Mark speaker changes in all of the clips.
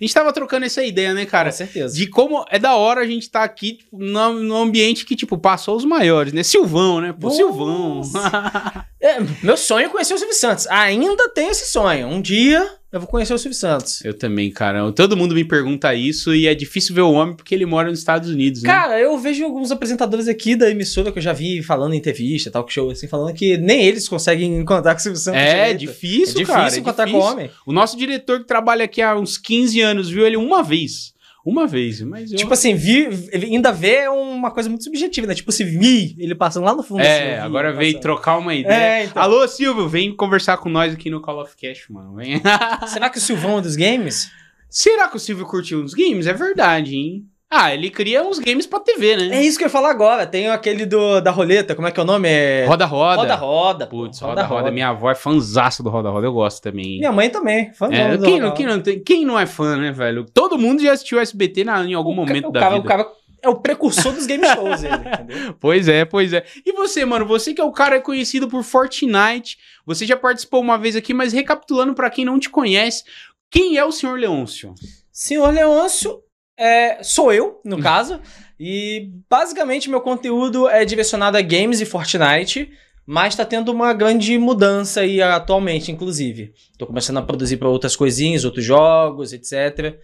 Speaker 1: A gente tava trocando essa ideia, né, cara? Com certeza. De como é da hora a gente tá aqui tipo, num ambiente que, tipo, passou os maiores, né? Silvão, né? Pô, Silvão. É, meu sonho é conhecer o Silvio Santos. Ainda tenho esse sonho. Um dia eu vou conhecer o Silvio Santos. Eu também, cara. Todo mundo me pergunta isso e é difícil ver o homem porque ele mora nos Estados Unidos, né? Cara,
Speaker 2: eu vejo alguns apresentadores aqui da emissora que eu já vi falando em entrevista, talk show, assim, falando que nem eles conseguem
Speaker 1: encontrar com o Silvio Santos. É, difícil, é difícil, cara. Difícil é encontrar é difícil. com o homem. O nosso diretor que trabalha aqui há uns 15 anos viu ele uma vez uma vez, mas eu... Tipo assim, vi, ainda ver é uma coisa muito subjetiva, né? Tipo, se vi ele passando lá no fundo. É, assim, agora veio passando. trocar uma é, ideia. É, então. Alô, Silvio, vem conversar com nós aqui no Call of Cash, mano. Vem. Será que o Silvão é dos games? Será que o Silvio curtiu uns games? É verdade, hein? Ah, ele cria uns games pra TV, né? É isso que eu ia falar agora. Tem aquele do, da roleta, como é que é o nome? É... Roda Roda. Roda Roda. Putz, Roda Roda. Minha avó é fanzaça do Roda Roda, eu gosto também. Minha
Speaker 2: mãe também, fã é, do quem, roda, quem, não,
Speaker 1: tem, quem não é fã, né, velho? Todo mundo já assistiu SBT na, em algum o momento da cara, vida. O cara é o precursor dos game shows, ele, entendeu? Pois é, pois é. E você, mano, você que é o cara conhecido por Fortnite, você já participou uma vez aqui, mas recapitulando para quem não te conhece, quem é o Senhor Leôncio? Senhor Leôncio é, sou eu, no hum. caso. E basicamente
Speaker 2: meu conteúdo é direcionado a games e Fortnite, mas está tendo uma grande mudança aí atualmente, inclusive. Estou começando a produzir para outras coisinhas, outros jogos, etc.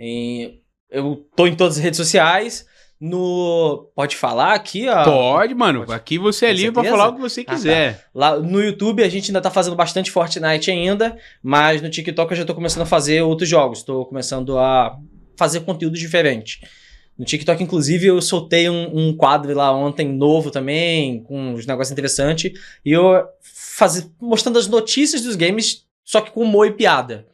Speaker 2: E eu tô em todas as redes sociais. No. Pode falar aqui, ó. Pode, mano. Pode. Aqui você é livre pra falar o que você quiser. Ah, tá. Lá no YouTube a gente ainda tá fazendo bastante Fortnite ainda, mas no TikTok eu já tô começando a fazer outros jogos. Tô começando a fazer conteúdo diferente. No TikTok, inclusive, eu soltei um, um quadro lá ontem novo também, com uns negócios interessantes, e eu faz... mostrando as notícias dos games, só que com humor e piada.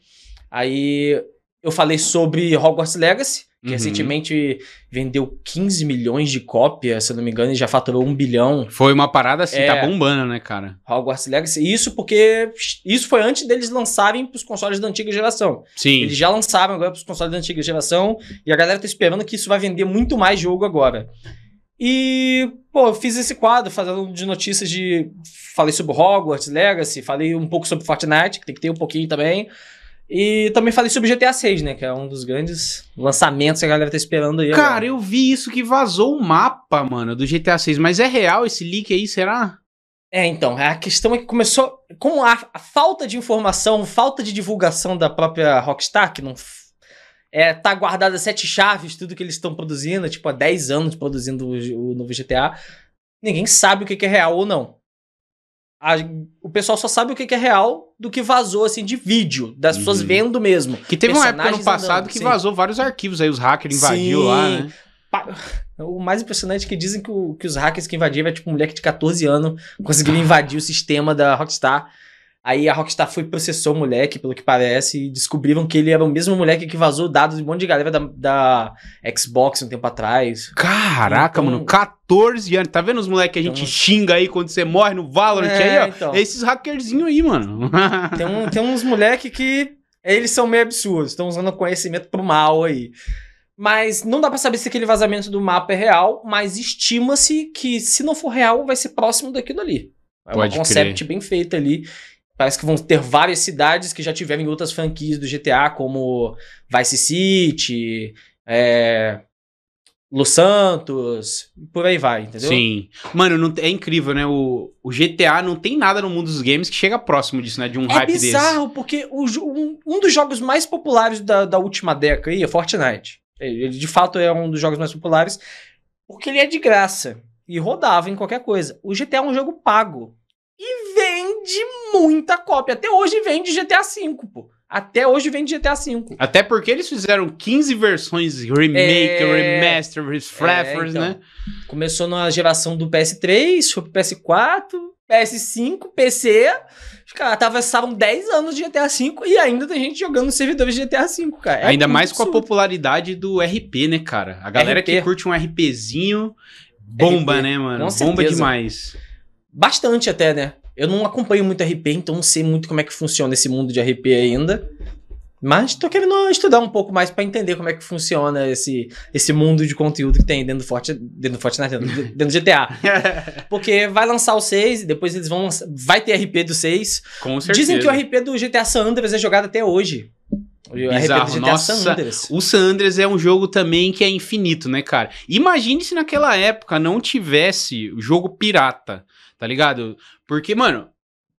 Speaker 2: Aí eu falei sobre Hogwarts Legacy, que uhum. recentemente vendeu 15 milhões de cópias, se não me engano, e já faturou um bilhão. Foi uma parada assim, tá é, tá bombando, né, cara? Hogwarts assim, Legacy. Isso porque isso foi antes deles lançarem pros consoles da antiga geração. Sim. Eles já lançaram agora pros consoles da antiga geração e a galera tá esperando que isso vai vender muito mais jogo agora. E, pô, eu fiz esse quadro fazendo de notícias de. Falei sobre Hogwarts Legacy, falei um pouco sobre Fortnite, que tem que ter um pouquinho também. E também falei sobre o GTA 6, né? Que é um dos grandes lançamentos que a galera tá esperando aí. Cara, agora.
Speaker 1: eu vi isso que vazou o mapa, mano, do GTA 6. Mas é real esse leak aí, será? É, então. A questão é que começou.
Speaker 2: Com a, a falta de informação, falta de divulgação da própria Rockstar, que não. É, tá guardada sete chaves, tudo que eles estão produzindo, tipo, há 10 anos produzindo o, o novo GTA. Ninguém sabe o que, que é real ou não a, o pessoal só sabe o que, que é real do que vazou, assim, de vídeo, das pessoas uhum. vendo mesmo. Que teve uma época no passado andando, que sim. vazou
Speaker 1: vários arquivos aí, os hackers invadiu sim. lá, né? Pa...
Speaker 2: O mais impressionante é que dizem que, o, que os hackers que invadiram é tipo um moleque de 14 anos conseguiram invadir o sistema da Rockstar Aí a Rockstar foi processou o moleque, pelo que parece, e descobriram que ele era o mesmo moleque que vazou dados de um monte de galera da, da Xbox um tempo atrás.
Speaker 1: Caraca, então, mano, 14 anos. Tá vendo os moleques que a gente então xinga aí quando você morre no Valorant é, aí, ó? Então. É esses hackerzinhos aí, mano. tem, um, tem uns moleques que eles são meio absurdos, estão usando conhecimento
Speaker 2: pro mal aí. Mas não dá para saber se aquele vazamento do mapa é real, mas estima-se que se não for real, vai ser próximo daquilo ali.
Speaker 1: É um concept
Speaker 2: crer. bem feito ali Parece que vão ter várias cidades que já tiveram em outras franquias do GTA, como Vice
Speaker 1: City, é, Los Santos, por aí vai, entendeu? Sim. Mano, não, é incrível, né? O, o, GTA não tem nada no mundo dos games que chega próximo disso, né? De um é hype desse. É bizarro,
Speaker 2: porque o, um, um, dos jogos mais populares da, da última década aí é Fortnite. É, ele, de fato, é um dos jogos mais populares, porque ele é de graça e rodava em qualquer coisa. O GTA é um jogo pago. E vende muita cópia. Até hoje vende GTA V, pô. Até hoje vende GTA V.
Speaker 1: Até porque eles fizeram 15 versões remake, é... remaster, refreshers, é, então. né?
Speaker 2: Começou na geração do PS3, foi pro PS4, PS5, PC. Os caras estavam 10 anos de GTA V e ainda tem gente jogando servidores de GTA V, cara. É ainda mais absurdo. com a
Speaker 1: popularidade do RP, né, cara? A galera RP. que curte um RPzinho bomba, RP. né, mano? Com bomba demais. Bastante até, né? Eu não acompanho muito RP,
Speaker 2: então não sei muito como é que funciona esse mundo de RP ainda. Mas tô querendo estudar um pouco mais para entender como é que funciona esse, esse mundo de conteúdo que tem dentro do, Forte, dentro do Fortnite, né, dentro do GTA. Porque vai lançar o 6, depois eles vão lançar, vai ter RP do 6.
Speaker 1: Com certeza. Dizem que o
Speaker 2: RP do GTA San Andreas é jogado até hoje.
Speaker 1: Bizarro. Nossa, San o San Andreas é um jogo também que é infinito, né, cara? Imagine se naquela época não tivesse o jogo pirata tá ligado? Porque, mano,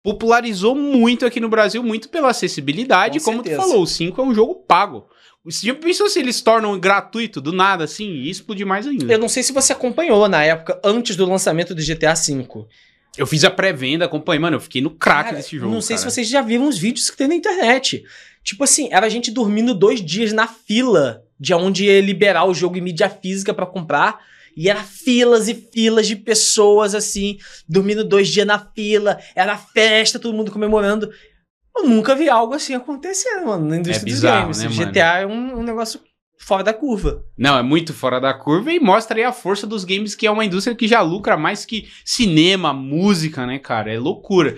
Speaker 1: popularizou muito aqui no Brasil, muito pela acessibilidade. Com como certeza. tu falou, o 5 é um jogo pago. Você já pensou se eles tornam gratuito do nada, assim, e explodir mais ainda? Eu não sei se você acompanhou na época, antes do lançamento do GTA V. Eu fiz a pré-venda, acompanhei, mano, eu fiquei no crack desse jogo. Não sei cara. se
Speaker 2: vocês já viram os vídeos que tem na internet. Tipo assim, era a gente dormindo dois dias na fila de onde ia liberar o jogo em mídia física para comprar e era filas e filas de pessoas assim, dormindo dois dias na fila, era festa, todo mundo
Speaker 1: comemorando. Eu nunca vi algo assim acontecendo, mano, na indústria é bizarro, dos games. Né, GTA assim, mano? é um, um negócio fora da curva. Não, é muito fora da curva e mostra aí a força dos games, que é uma indústria que já lucra mais que cinema, música, né, cara? É loucura.